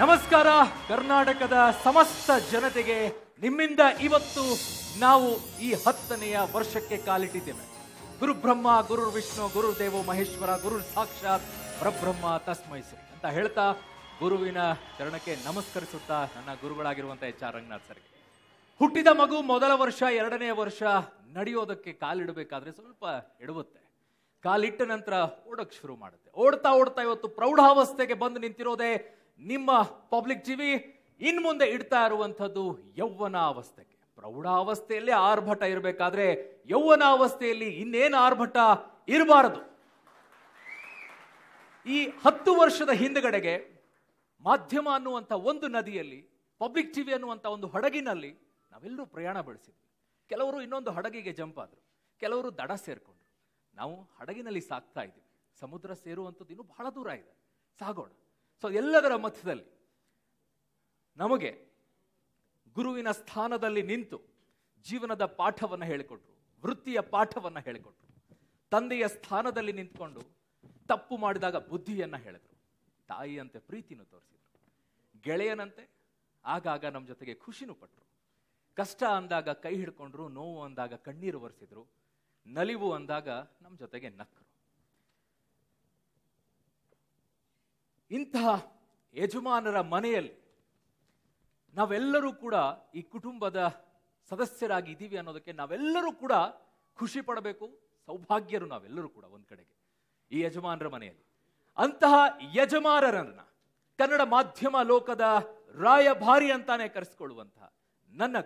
ನಮಸ್ಕಾರ ಕರ್ನಾಟಕದ ಸಮಸ್ತ ಜನತೆಗೆ ನಿಮ್ಮಿಂದ ಇವತ್ತು ನಾವು ಈ ಹತ್ತನೆಯ ವರ್ಷಕ್ಕೆ ಕಾಲಿಟ್ಟಿದ್ದೇವೆ ಗುರು ಬ್ರಹ್ಮ ಗುರು ವಿಷ್ಣು ಗುರು ದೇವೋ ಮಹೇಶ್ವರ ಗುರು ಸಾಕ್ಷಾತ್ ಪರಬ್ರಹ್ಮ ತಸ್ಮೈಸಿ ಅಂತ ಹೇಳ್ತಾ ಗುರುವಿನ ಚರಣಕ್ಕೆ ನಮಸ್ಕರಿಸುತ್ತಾ ನನ್ನ ಗುರುಗಳಾಗಿರುವಂತಹ ಎಚ್ ಆರ್ ರಂಗನಾಥ್ ಸರ್ಗೆ ಹುಟ್ಟಿದ ಮಗು ಮೊದಲ ವರ್ಷ ಎರಡನೇ ವರ್ಷ ನಡೆಯೋದಕ್ಕೆ ಕಾಲಿಡಬೇಕಾದ್ರೆ ಸ್ವಲ್ಪ ಎಡುವುತ್ತೆ ಕಾಲಿಟ್ಟ ನಂತರ ಓಡಕ್ಕೆ ಶುರು ಮಾಡುತ್ತೆ ಓಡ್ತಾ ಓಡ್ತಾ ಇವತ್ತು ಪ್ರೌಢಾವಸ್ಥೆಗೆ ಬಂದು ನಿಂತಿರೋದೇ ನಿಮ್ಮ ಪಬ್ಲಿಕ್ ಟಿವಿ ಇನ್ ಮುಂದೆ ಇಡ್ತಾ ಇರುವಂಥದ್ದು ಯೌವನಾವಸ್ಥೆಗೆ ಅವಸ್ಥೆಯಲ್ಲಿ ಆರ್ಭಟ ಇರಬೇಕಾದ್ರೆ ಯೌವನಾವಸ್ಥೆಯಲ್ಲಿ ಇನ್ನೇನು ಆರ್ಭಟ ಇರಬಾರದು ಈ ಹತ್ತು ವರ್ಷದ ಹಿಂದಗಡೆಗೆ ಮಾಧ್ಯಮ ಅನ್ನುವಂಥ ಒಂದು ನದಿಯಲ್ಲಿ ಪಬ್ಲಿಕ್ ಟಿವಿ ಅನ್ನುವಂಥ ಒಂದು ಹಡಗಿನಲ್ಲಿ ನಾವೆಲ್ಲರೂ ಪ್ರಯಾಣ ಬೆಳೆಸಿದ್ವಿ ಕೆಲವರು ಇನ್ನೊಂದು ಹಡಗಿಗೆ ಜಂಪ್ ಆದರು ಕೆಲವರು ದಡ ಸೇರಿಕೊಂಡ್ರು ನಾವು ಹಡಗಿನಲ್ಲಿ ಸಾಕ್ತಾ ಇದ್ದೀವಿ ಸಮುದ್ರ ಸೇರುವಂಥದ್ದು ಇನ್ನೂ ಬಹಳ ದೂರ ಇದೆ ಸಾಗೋಣ ಸೊ ಎಲ್ಲದರ ಮಧ್ಯದಲ್ಲಿ ನಮಗೆ ಗುರುವಿನ ಸ್ಥಾನದಲ್ಲಿ ನಿಂತು ಜೀವನದ ಪಾಠವನ್ನು ಹೇಳಿಕೊಟ್ರು ವೃತ್ತಿಯ ಪಾಠವನ್ನು ಹೇಳಿಕೊಟ್ರು ತಂದೆಯ ಸ್ಥಾನದಲ್ಲಿ ನಿಂತ್ಕೊಂಡು ತಪ್ಪು ಮಾಡಿದಾಗ ಬುದ್ಧಿಯನ್ನು ಹೇಳಿದ್ರು ತಾಯಿಯಂತೆ ಪ್ರೀತಿನ ತೋರಿಸಿದ್ರು ಗೆಳೆಯನಂತೆ ಆಗಾಗ ನಮ್ಮ ಜೊತೆಗೆ ಖುಷಿನೂ ಪಟ್ಟರು ಕಷ್ಟ ಅಂದಾಗ ಕೈ ಹಿಡ್ಕೊಂಡ್ರು ನೋವು ಅಂದಾಗ ಕಣ್ಣೀರು ಒರೆಸಿದ್ರು ನಲಿವು ಅಂದಾಗ ನಮ್ಮ ಜೊತೆಗೆ ನಕ್ಕರು ಇಂತಹ ಯಜಮಾನರ ಮನೆಯಲ್ಲಿ ನಾವೆಲ್ಲರೂ ಕೂಡ ಈ ಕುಟುಂಬದ ಸದಸ್ಯರಾಗಿ ಇದ್ದೀವಿ ಅನ್ನೋದಕ್ಕೆ ನಾವೆಲ್ಲರೂ ಕೂಡ ಖುಷಿ ಪಡಬೇಕು ಸೌಭಾಗ್ಯರು ನಾವೆಲ್ಲರೂ ಕೂಡ ಒಂದು ಕಡೆಗೆ ಈ ಯಜಮಾನರ ಮನೆಯಲ್ಲಿ ಅಂತಹ ಯಜಮಾನರನ್ನ ಕನ್ನಡ ಮಾಧ್ಯಮ ಲೋಕದ ರಾಯಭಾರಿ ಅಂತಾನೆ ಕರೆಸಿಕೊಳ್ಳುವಂತಹ ನನ್ನ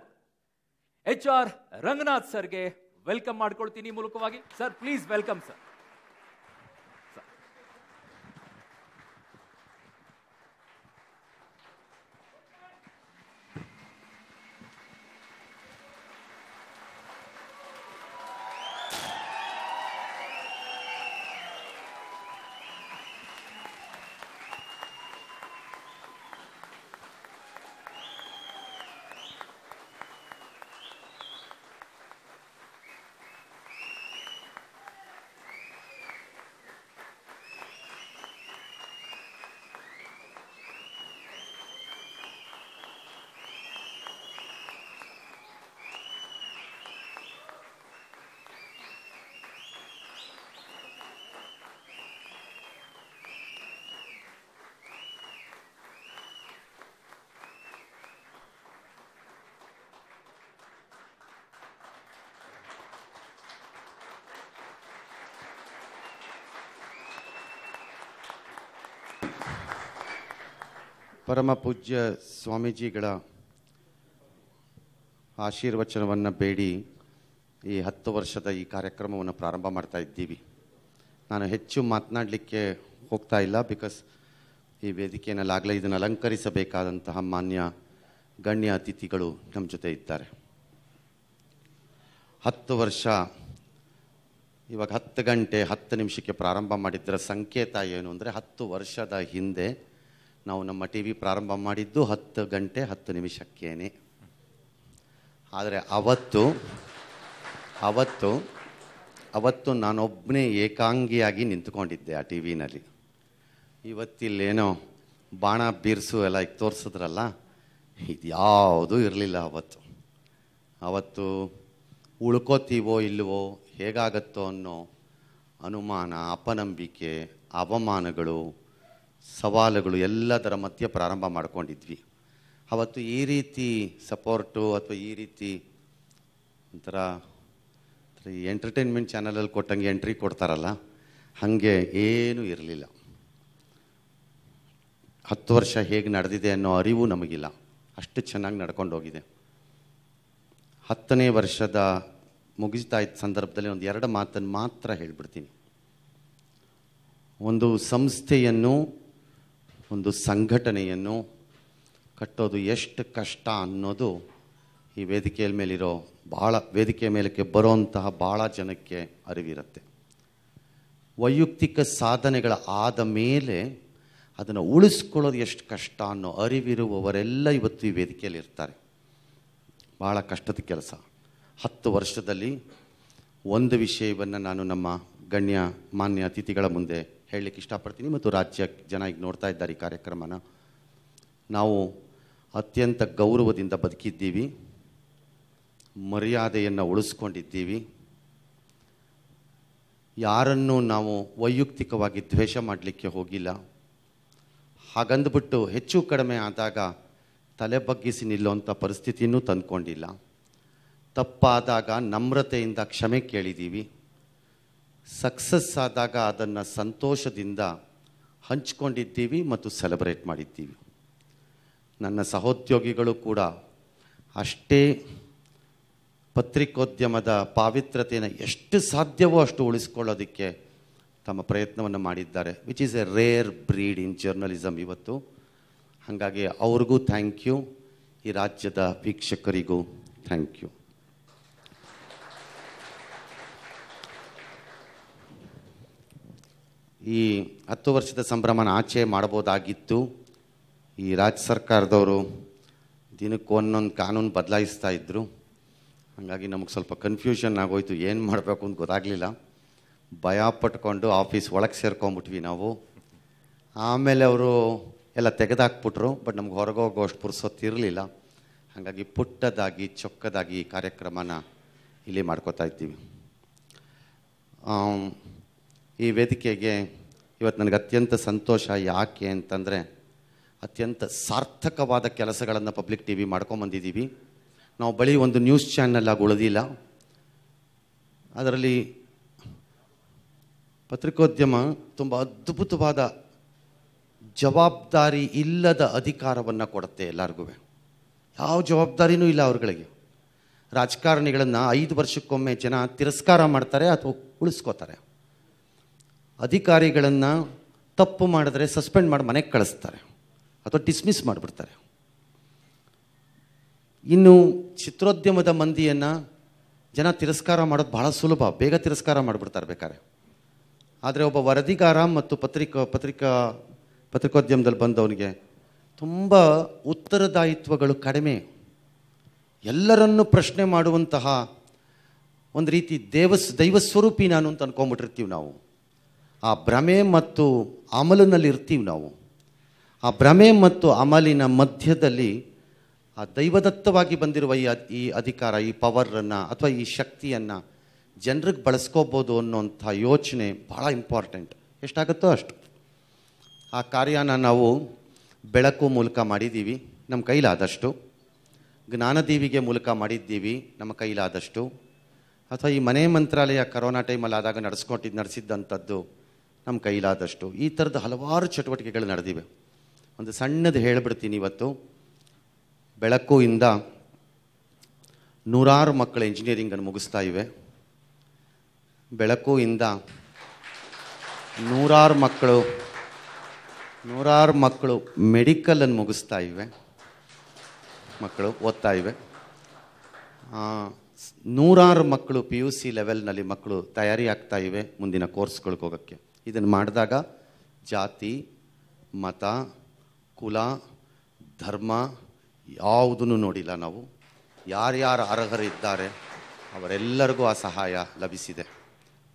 ಎಚ್ ಆರ್ ರಂಗನಾಥ್ ಸರ್ಗೆ ವೆಲ್ಕಮ್ ಮಾಡ್ಕೊಳ್ತೀನಿ ಮೂಲಕವಾಗಿ ಸರ್ ಪ್ಲೀಸ್ ವೆಲ್ಕಮ್ ಸರ್ ಪರಮ ಪೂಜ್ಯ ಸ್ವಾಮೀಜಿಗಳ ಆಶೀರ್ವಚನವನ್ನು ಬೇಡಿ ಈ ಹತ್ತು ವರ್ಷದ ಈ ಕಾರ್ಯಕ್ರಮವನ್ನು ಪ್ರಾರಂಭ ಮಾಡ್ತಾ ಇದ್ದೀವಿ ನಾನು ಹೆಚ್ಚು ಮಾತನಾಡಲಿಕ್ಕೆ ಹೋಗ್ತಾ ಇಲ್ಲ ಬಿಕಾಸ್ ಈ ವೇದಿಕೆಯಲ್ಲಾಗಲೇ ಇದನ್ನು ಅಲಂಕರಿಸಬೇಕಾದಂತಹ ಮಾನ್ಯ ಗಣ್ಯ ಅತಿಥಿಗಳು ನಮ್ಮ ಜೊತೆ ಇದ್ದಾರೆ ಹತ್ತು ವರ್ಷ ಇವಾಗ ಹತ್ತು ಗಂಟೆ ಹತ್ತು ನಿಮಿಷಕ್ಕೆ ಪ್ರಾರಂಭ ಮಾಡಿದ್ದರ ಸಂಕೇತ ಏನು ಅಂದರೆ ಹತ್ತು ವರ್ಷದ ಹಿಂದೆ ನಾವು ನಮ್ಮ ಟಿ ವಿ ಪ್ರಾರಂಭ ಮಾಡಿದ್ದು ಹತ್ತು ಗಂಟೆ ಹತ್ತು ನಿಮಿಷಕ್ಕೇನೆ ಆದರೆ ಅವತ್ತು ಅವತ್ತು ಅವತ್ತು ನಾನೊಬ್ಬನೇ ಏಕಾಂಗಿಯಾಗಿ ನಿಂತ್ಕೊಂಡಿದ್ದೆ ಆ ಟಿ ವಿನಲ್ಲಿ ಇವತ್ತಿಲ್ಲೇನೋ ಬಾಣ ಬೀರ್ಸು ಎಲ್ಲ ಈಗ ತೋರಿಸಿದ್ರಲ್ಲ ಇದು ಯಾವುದೂ ಇರಲಿಲ್ಲ ಅವತ್ತು ಅವತ್ತು ಉಳ್ಕೋತೀವೋ ಇಲ್ಲವೋ ಹೇಗಾಗತ್ತೋ ಅನ್ನೋ ಅನುಮಾನ ಅಪನಂಬಿಕೆ ಅವಮಾನಗಳು ಸವಾಲುಗಳು ಎಲ್ಲದರ ಮಧ್ಯೆ ಪ್ರಾರಂಭ ಮಾಡ್ಕೊಂಡಿದ್ವಿ ಅವತ್ತು ಈ ರೀತಿ ಸಪೋರ್ಟು ಅಥವಾ ಈ ರೀತಿ ಒಂಥರ ಎಂಟರ್ಟೈನ್ಮೆಂಟ್ ಚಾನಲಲ್ಲಿ ಕೊಟ್ಟಂಗೆ ಎಂಟ್ರಿ ಕೊಡ್ತಾರಲ್ಲ ಹಾಗೆ ಏನೂ ಇರಲಿಲ್ಲ ಹತ್ತು ವರ್ಷ ಹೇಗೆ ನಡೆದಿದೆ ಅನ್ನೋ ಅರಿವು ನಮಗಿಲ್ಲ ಅಷ್ಟು ಚೆನ್ನಾಗಿ ನಡ್ಕೊಂಡು ಹೋಗಿದೆ ಹತ್ತನೇ ವರ್ಷದ ಮುಗಿಸ್ತಾ ಇದ್ದ ಸಂದರ್ಭದಲ್ಲಿ ಒಂದು ಎರಡು ಮಾತನ್ನು ಮಾತ್ರ ಹೇಳ್ಬಿಡ್ತೀನಿ ಒಂದು ಸಂಸ್ಥೆಯನ್ನು ಒಂದು ಸಂಘಟನೆಯನ್ನು ಕಟ್ಟೋದು ಎಷ್ಟು ಕಷ್ಟ ಅನ್ನೋದು ಈ ವೇದಿಕೆಯ ಮೇಲಿರೋ ಭಾಳ ವೇದಿಕೆ ಮೇಲಕ್ಕೆ ಬರೋಂತಹ ಭಾಳ ಜನಕ್ಕೆ ಅರಿವಿರುತ್ತೆ ವೈಯಕ್ತಿಕ ಸಾಧನೆಗಳ ಆದ ಮೇಲೆ ಅದನ್ನು ಉಳಿಸ್ಕೊಳ್ಳೋದು ಎಷ್ಟು ಕಷ್ಟ ಅನ್ನೋ ಅರಿವಿರುವವರೆಲ್ಲ ಇವತ್ತು ಈ ವೇದಿಕೆಯಲ್ಲಿ ಇರ್ತಾರೆ ಭಾಳ ಕಷ್ಟದ ಕೆಲಸ ಹತ್ತು ವರ್ಷದಲ್ಲಿ ಒಂದು ವಿಷಯವನ್ನು ನಾನು ನಮ್ಮ ಗಣ್ಯ ಮಾನ್ಯ ಅತಿಥಿಗಳ ಮುಂದೆ ಹೇಳಲಿಕ್ಕೆ ಇಷ್ಟಪಡ್ತೀನಿ ಮತ್ತು ರಾಜ್ಯ ಜನ ಈಗ ನೋಡ್ತಾ ಇದ್ದಾರೆ ಈ ಕಾರ್ಯಕ್ರಮನ ನಾವು ಅತ್ಯಂತ ಗೌರವದಿಂದ ಬದುಕಿದ್ದೀವಿ ಮರ್ಯಾದೆಯನ್ನು ಉಳಿಸ್ಕೊಂಡಿದ್ದೀವಿ ಯಾರನ್ನು ನಾವು ವೈಯಕ್ತಿಕವಾಗಿ ದ್ವೇಷ ಮಾಡಲಿಕ್ಕೆ ಹೋಗಿಲ್ಲ ಹಾಗಂದ್ಬಿಟ್ಟು ಹೆಚ್ಚು ಕಡಿಮೆ ಆದಾಗ ತಲೆ ಬಗ್ಗಿಸಿ ನಿಲ್ಲುವಂಥ ಪರಿಸ್ಥಿತಿಯೂ ತಂದ್ಕೊಂಡಿಲ್ಲ ತಪ್ಪಾದಾಗ ನಮ್ರತೆಯಿಂದ ಕ್ಷಮೆ ಕೇಳಿದ್ದೀವಿ ಸಕ್ಸಸ್ ಆದಾಗ ಅದನ್ನು ಸಂತೋಷದಿಂದ ಹಂಚ್ಕೊಂಡಿದ್ದೀವಿ ಮತ್ತು ಸೆಲೆಬ್ರೇಟ್ ಮಾಡಿದ್ದೀವಿ ನನ್ನ ಸಹೋದ್ಯೋಗಿಗಳು ಕೂಡ ಅಷ್ಟೇ ಪತ್ರಿಕೋದ್ಯಮದ ಪಾವಿತ್ರತೆಯನ್ನು ಎಷ್ಟು ಸಾಧ್ಯವೋ ಅಷ್ಟು ಉಳಿಸ್ಕೊಳ್ಳೋದಕ್ಕೆ ತಮ್ಮ ಪ್ರಯತ್ನವನ್ನು ಮಾಡಿದ್ದಾರೆ which is a rare breed in journalism ಇವತ್ತು ಹಾಗಾಗಿ ಅವ್ರಿಗೂ ಥ್ಯಾಂಕ್ ಯು ಈ ರಾಜ್ಯದ ವೀಕ್ಷಕರಿಗೂ ಥ್ಯಾಂಕ್ ಯು ಈ ಹತ್ತು ವರ್ಷದ ಸಂಭ್ರಮನ ಆಚೆ ಮಾಡ್ಬೋದಾಗಿತ್ತು ಈ ರಾಜ್ಯ ಸರ್ಕಾರದವರು ದಿನಕ್ಕೆ ಒಂದೊಂದು ಕಾನೂನು ಬದಲಾಯಿಸ್ತಾ ಇದ್ದರು ಹಾಗಾಗಿ ನಮಗೆ ಸ್ವಲ್ಪ ಕನ್ಫ್ಯೂಷನ್ ಆಗೋಯ್ತು ಏನು ಮಾಡಬೇಕು ಅಂತ ಗೊತ್ತಾಗಲಿಲ್ಲ ಭಯ ಪಟ್ಕೊಂಡು ಆಫೀಸ್ ಒಳಗೆ ಸೇರ್ಕೊಂಬಿಟ್ವಿ ನಾವು ಆಮೇಲೆ ಅವರು ಎಲ್ಲ ತೆಗೆದಾಕ್ಬಿಟ್ರು ಬಟ್ ನಮ್ಗೆ ಹೊರಗೆ ಹೋಗೋ ಅಷ್ಟು ಪುರ್ಸೊತ್ತಿರಲಿಲ್ಲ ಹಾಗಾಗಿ ಪುಟ್ಟದಾಗಿ ಚೊಕ್ಕದಾಗಿ ಈ ಕಾರ್ಯಕ್ರಮನ ಇಲ್ಲಿ ಮಾಡ್ಕೋತಾ ಇದ್ದೀವಿ ಈ ವೇದಿಕೆಗೆ ಇವತ್ತು ನನಗೆ ಅತ್ಯಂತ ಸಂತೋಷ ಯಾಕೆ ಅಂತಂದರೆ ಅತ್ಯಂತ ಸಾರ್ಥಕವಾದ ಕೆಲಸಗಳನ್ನು ಪಬ್ಲಿಕ್ ಟಿ ವಿ ಮಾಡ್ಕೊಂಬಂದಿದ್ದೀವಿ ನಾವು ಬಳಿ ಒಂದು ನ್ಯೂಸ್ ಚಾನಲ್ ಆಗಿ ಉಳಿದಿಲ್ಲ ಅದರಲ್ಲಿ ಪತ್ರಿಕೋದ್ಯಮ ತುಂಬ ಅದ್ಭುತವಾದ ಜವಾಬ್ದಾರಿ ಇಲ್ಲದ ಅಧಿಕಾರವನ್ನು ಕೊಡುತ್ತೆ ಎಲ್ಲರಿಗೂ ಯಾವ ಜವಾಬ್ದಾರಿನೂ ಇಲ್ಲ ಅವ್ರಗಳಿಗೆ ರಾಜಕಾರಣಿಗಳನ್ನು ಐದು ವರ್ಷಕ್ಕೊಮ್ಮೆ ಜನ ತಿರಸ್ಕಾರ ಮಾಡ್ತಾರೆ ಅಥವಾ ಉಳಿಸ್ಕೋತಾರೆ ಅಧಿಕಾರಿಗಳನ್ನು ತಪ್ಪು ಮಾಡಿದ್ರೆ ಸಸ್ಪೆಂಡ್ ಮಾಡಿ ಮನೆಗೆ ಕಳಿಸ್ತಾರೆ ಅಥವಾ ಡಿಸ್ಮಿಸ್ ಮಾಡಿಬಿಡ್ತಾರೆ ಇನ್ನು ಚಿತ್ರೋದ್ಯಮದ ಮಂದಿಯನ್ನು ಜನ ತಿರಸ್ಕಾರ ಮಾಡೋದು ಭಾಳ ಸುಲಭ ಬೇಗ ತಿರಸ್ಕಾರ ಮಾಡಿಬಿಡ್ತಾರೆ ಬೇಕಾದ್ರೆ ಆದರೆ ಒಬ್ಬ ವರದಿಗಾರ ಮತ್ತು ಪತ್ರಿಕಾ ಪತ್ರಿಕಾ ಪತ್ರಿಕೋದ್ಯಮದಲ್ಲಿ ಬಂದವನಿಗೆ ತುಂಬ ಉತ್ತರದಾಯಿತ್ವಗಳು ಕಡಿಮೆ ಎಲ್ಲರನ್ನೂ ಪ್ರಶ್ನೆ ಮಾಡುವಂತಹ ಒಂದು ರೀತಿ ದೇವಸ್ ದೈವಸ್ವರೂಪಿ ನಾನು ಅಂತ ಅನ್ಕೊಂಬಿಟ್ಟಿರ್ತೀವಿ ನಾವು ಆ ಭ್ರಮೆ ಮತ್ತು ಅಮಲಿನಲ್ಲಿ ಇರ್ತೀವಿ ನಾವು ಆ ಭ್ರಮೆ ಮತ್ತು ಅಮಲಿನ ಮಧ್ಯದಲ್ಲಿ ಆ ದೈವದತ್ತವಾಗಿ ಬಂದಿರುವ ಈ ಈ ಅಧಿಕಾರ ಈ ಪವರನ್ನು ಅಥವಾ ಈ ಶಕ್ತಿಯನ್ನು ಜನರಿಗೆ ಬಳಸ್ಕೋಬೋದು ಅನ್ನೋಂಥ ಯೋಚನೆ ಭಾಳ ಇಂಪಾರ್ಟೆಂಟ್ ಎಷ್ಟಾಗುತ್ತೋ ಅಷ್ಟು ಆ ಕಾರ್ಯನ ನಾವು ಬೆಳಕು ಮೂಲಕ ಮಾಡಿದ್ದೀವಿ ನಮ್ಮ ಕೈಲಾದಷ್ಟು ಜ್ಞಾನದೇವಿಗೆ ಮೂಲಕ ಮಾಡಿದ್ದೀವಿ ನಮ್ಮ ಕೈಲಾದಷ್ಟು ಅಥವಾ ಈ ಮನೆ ಮಂತ್ರಾಲಯ ಕರೋನಾ ಟೈಮಲ್ಲಿ ಆದಾಗ ನಡೆಸ್ಕೊಟ್ಟಿದ್ದು ನಡೆಸಿದ್ದಂಥದ್ದು ನಮ್ಮ ಕೈಲಾದಷ್ಟು ಈ ಥರದ ಹಲವಾರು ಚಟುವಟಿಕೆಗಳು ನಡೆದಿವೆ ಒಂದು ಸಣ್ಣದು ಹೇಳಿಬಿಡ್ತೀನಿ ಇವತ್ತು ಬೆಳಕು ಇಂದ ನೂರಾರು ಮಕ್ಕಳು ಇಂಜಿನಿಯರಿಂಗನ್ನು ಮುಗಿಸ್ತಾ ಇವೆ ಬೆಳಕು ಇಂದ ನೂರಾರು ಮಕ್ಕಳು ನೂರಾರು ಮಕ್ಕಳು ಮೆಡಿಕಲನ್ನು ಮುಗಿಸ್ತಾ ಇವೆ ಮಕ್ಕಳು ಓದ್ತಾ ಇವೆ ನೂರಾರು ಮಕ್ಕಳು ಪಿ ಯು ಸಿ ಲೆವೆಲ್ನಲ್ಲಿ ಮಕ್ಕಳು ತಯಾರಿ ಆಗ್ತಾ ಇವೆ ಮುಂದಿನ ಕೋರ್ಸ್ಗಳಿಗೆ ಹೋಗೋಕ್ಕೆ ಇದನ್ನು ಮಾಡಿದಾಗ ಜಾತಿ ಮತ ಕುಲ ಧರ್ಮ ಯಾವುದನ್ನು ನೋಡಿಲ್ಲ ನಾವು ಯಾರ್ಯಾರು ಇದ್ದಾರೆ ಅವರೆಲ್ಲರಿಗೂ ಆ ಸಹಾಯ ಲಭಿಸಿದೆ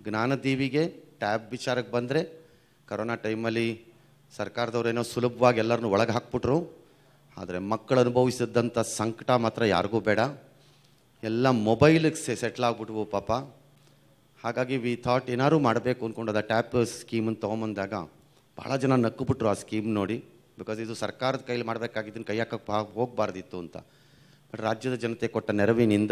ಜ್ಞಾನದೀವಿಗೆ ಟ್ಯಾಬ್ ವಿಚಾರಕ್ಕೆ ಬಂದರೆ ಕರೋನಾ ಟೈಮಲ್ಲಿ ಸರ್ಕಾರದವರೇನೋ ಸುಲಭವಾಗಿ ಎಲ್ಲರನ್ನೂ ಒಳಗೆ ಹಾಕ್ಬಿಟ್ರು ಆದರೆ ಮಕ್ಕಳು ಅನುಭವಿಸಿದ್ದಂಥ ಸಂಕಟ ಮಾತ್ರ ಯಾರಿಗೂ ಬೇಡ ಎಲ್ಲ ಮೊಬೈಲಿಗೆ ಸೆಟ್ಲ್ ಆಗ್ಬಿಟ್ವು ಪಾಪ ಹಾಗಾಗಿ ವಿ ಥಾಟ್ ಏನಾರು ಮಾಡಬೇಕು ಅಂದ್ಕೊಂಡು ಅದು ಟ್ಯಾಪ್ ಸ್ಕೀಮನ್ನು ತೊಗೊಂಬಂದಾಗ ಭಾಳ ಜನ ನಕ್ಕುಬಿಟ್ರು ಆ ಸ್ಕೀಮ್ ನೋಡಿ ಬಿಕಾಸ್ ಇದು ಸರ್ಕಾರದ ಕೈಲಿ ಮಾಡಬೇಕಾಗಿದ್ದನ್ನು ಕೈ ಹಾಕಕ್ಕೆ ಹೋಗಬಾರ್ದಿತ್ತು ಅಂತ ಬಟ್ ರಾಜ್ಯದ ಜನತೆ ಕೊಟ್ಟ ನೆರವಿನಿಂದ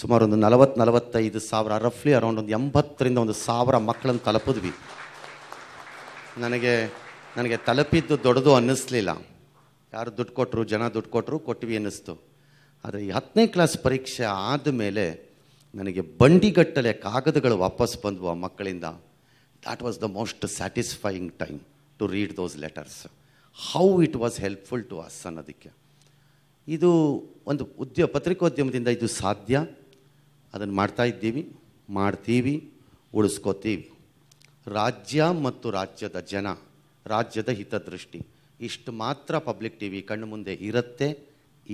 ಸುಮಾರು ಒಂದು ನಲವತ್ತು ನಲವತ್ತೈದು ಸಾವಿರ ರಫ್ಲಿ ಅರೌಂಡ್ ಒಂದು ಎಂಬತ್ತರಿಂದ ಒಂದು ಸಾವಿರ ಮಕ್ಕಳನ್ನು ತಲುಪಿದ್ವಿ ನನಗೆ ನನಗೆ ತಲುಪಿದ್ದು ದೊಡ್ಡದು ಅನ್ನಿಸ್ಲಿಲ್ಲ ಯಾರು ದುಡ್ಡು ಕೊಟ್ಟರು ಜನ ದುಡ್ಡು ಕೊಟ್ಟರು ಕೊಟ್ವಿ ಅನ್ನಿಸ್ತು ಆದರೆ ಈ ಹತ್ತನೇ ಕ್ಲಾಸ್ ಪರೀಕ್ಷೆ ಆದಮೇಲೆ ನನಗೆ ಬಂಡಿಗಟ್ಟಲೆ ಕಾಗದಗಳು ವಾಪಸ್ ಬಂದವು ಆ ಮಕ್ಕಳಿಂದ that was the most satisfying time to read those letters how it was helpful to us ಅನ್ನೋದಕ್ಕೆ ಇದು ಒಂದು ಉದ್ಯ ಪತ್ರಿಕೋದ್ಯಮದಿಂದ ಇದು ಸಾಧ್ಯ ಅದನ್ನು ಮಾಡ್ತಾ ಇದ್ದೀವಿ ಮಾಡ್ತೀವಿ ಉಳಿಸ್ಕೋತೀವಿ ರಾಜ್ಯ ಮತ್ತು ರಾಜ್ಯದ ಜನ ರಾಜ್ಯದ ಹಿತದೃಷ್ಟಿ ಇಷ್ಟು ಮಾತ್ರ ಪಬ್ಲಿಕ್ ಟಿ ವಿ ಕಣ್ಣು ಮುಂದೆ ಇರುತ್ತೆ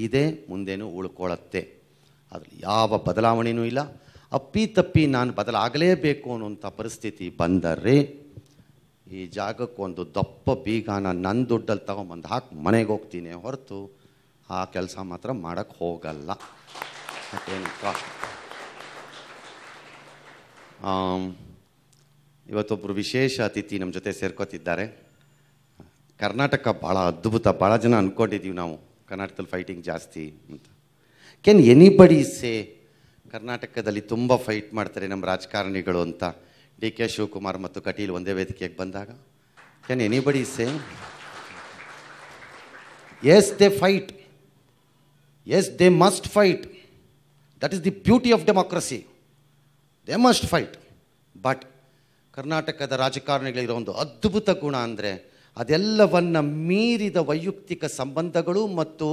ಇದೇ ಮುಂದೇನೂ ಉಳ್ಕೊಳ್ಳತ್ತೆ ಅದರಲ್ಲಿ ಯಾವ ಬದಲಾವಣೆಯೂ ಇಲ್ಲ ಅಪ್ಪಿ ತಪ್ಪಿ ನಾನು ಬದಲಾಗಲೇಬೇಕು ಅನ್ನೋಂಥ ಪರಿಸ್ಥಿತಿ ಬಂದರೆ ಈ ಜಾಗಕ್ಕೊಂದು ದಪ್ಪ ಬೀಗನ ನನ್ನ ದುಡ್ಡಲ್ಲಿ ತಗೊಂಬಂದು ಹಾಕಿ ಮನೆಗೆ ಹೋಗ್ತೀನಿ ಹೊರತು ಆ ಕೆಲಸ ಮಾತ್ರ ಮಾಡೋಕ್ಕೆ ಹೋಗಲ್ಲ ಇವತ್ತೊಬ್ಬರು ವಿಶೇಷ ಅತಿಥಿ ನಮ್ಮ ಜೊತೆ ಸೇರ್ಕೋತಿದ್ದಾರೆ ಕರ್ನಾಟಕ ಭಾಳ ಅದ್ಭುತ ಭಾಳ ಜನ ಅಂದ್ಕೊಂಡಿದ್ದೀವಿ ನಾವು ಕರ್ನಾಟಕದಲ್ಲಿ ಫೈಟಿಂಗ್ ಜಾಸ್ತಿ ಅಂತ ಕ್ಯಾನ್ ಎನಿಬಡಿ ಸೇ ಕರ್ನಾಟಕದಲ್ಲಿ ತುಂಬ ಫೈಟ್ ಮಾಡ್ತಾರೆ ನಮ್ಮ ರಾಜಕಾರಣಿಗಳು ಅಂತ ಡಿ ಕೆ ಶಿವಕುಮಾರ್ ಮತ್ತು ಕಟೀಲ್ ಒಂದೇ ವೇದಿಕೆಗೆ ಬಂದಾಗ can anybody say yes they fight yes they must fight that is the beauty of democracy they must fight but ಕರ್ನಾಟಕದ ರಾಜಕಾರಣಿಗಳಿರೋ ಒಂದು ಅದ್ಭುತ ಗುಣ ಅಂದರೆ ಅದೆಲ್ಲವನ್ನು ಮೀರಿದ ವೈಯಕ್ತಿಕ ಸಂಬಂಧಗಳು ಮತ್ತು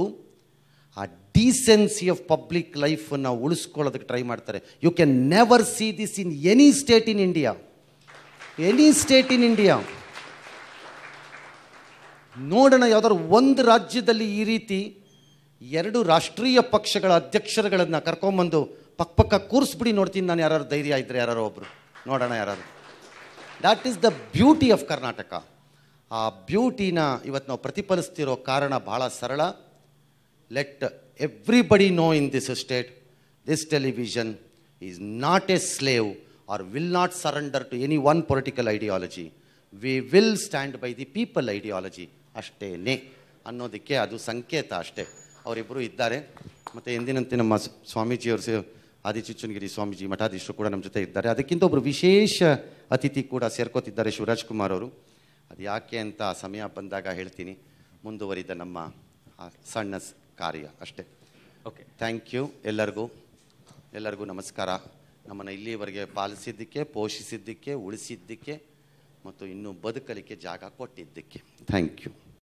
ಡೀಸೆನ್ಸಿ ಆಫ್ ಪಬ್ಲಿಕ್ ಲೈಫನ್ನು ಉಳಿಸ್ಕೊಳ್ಳೋದಕ್ಕೆ ಟ್ರೈ ಮಾಡ್ತಾರೆ you can never see this in any state in India any state in India ನೋಡೋಣ ಯಾವ್ದಾದ್ರು ಒಂದು ರಾಜ್ಯದಲ್ಲಿ ಈ ರೀತಿ ಎರಡು ರಾಷ್ಟ್ರೀಯ ಪಕ್ಷಗಳ ಅಧ್ಯಕ್ಷರುಗಳನ್ನು ಕರ್ಕೊಂಬಂದು ಪಕ್ಕ ಪಕ್ಕ ಕೂರಿಸ್ಬಿಡಿ ನೋಡ್ತೀನಿ ನಾನು ಯಾರು ಧೈರ್ಯ ಇದ್ದರೆ ಯಾರು ಒಬ್ಬರು ನೋಡೋಣ ಯಾರಾದ್ರು that is the beauty of Karnataka ಆ ಬ್ಯೂಟಿನ ಇವತ್ತು ನಾವು ಪ್ರತಿಫಲಿಸ್ತಿರೋ ಕಾರಣ ಭಾಳ ಸರಳ let everybody know in this state, this television is not a slave or will not surrender to any one political ideology. We will stand by the people ideology ಅಷ್ಟೇನೆ ಅನ್ನೋದಕ್ಕೆ ಅದು ಸಂಕೇತ ಅಷ್ಟೇ ಅವರಿಬ್ಬರು ಇದ್ದಾರೆ ಮತ್ತು ಎಂದಿನಂತೆ ನಮ್ಮ ಸ್ವಾಮೀಜಿಯವರು ಆದಿಚುಚ್ಚನಗಿರಿ ಸ್ವಾಮೀಜಿ ಮಠಾಧೀಶರು ಕೂಡ ನಮ್ಮ ಜೊತೆ ಇದ್ದಾರೆ ಅದಕ್ಕಿಂತ ಒಬ್ಬರು ವಿಶೇಷ ಅತಿಥಿ ಕೂಡ ಸೇರ್ಕೋತಿದ್ದಾರೆ ಶಿವರಾಜ್ ಕುಮಾರ್ ಅವರು ಅದು ಯಾಕೆ ಅಂತ ಸಮಯ ಬಂದಾಗ ಹೇಳ್ತೀನಿ ಮುಂದುವರಿದ ನಮ್ಮ ಸಣ್ಣ ಕಾರ್ಯ ಅಷ್ಟೇ ಓಕೆ ಥ್ಯಾಂಕ್ ಯು ಎಲ್ಲರಿಗೂ ಎಲ್ಲರಿಗೂ ನಮಸ್ಕಾರ ನಮ್ಮನ್ನು ಇಲ್ಲಿವರೆಗೆ ಪಾಲಿಸಿದ್ದಕ್ಕೆ ಪೋಷಿಸಿದ್ದಕ್ಕೆ ಉಳಿಸಿದ್ದಕ್ಕೆ ಮತ್ತು ಇನ್ನೂ ಬದುಕಲಿಕ್ಕೆ ಜಾಗ ಕೊಟ್ಟಿದ್ದಕ್ಕೆ ಥ್ಯಾಂಕ್ ಯು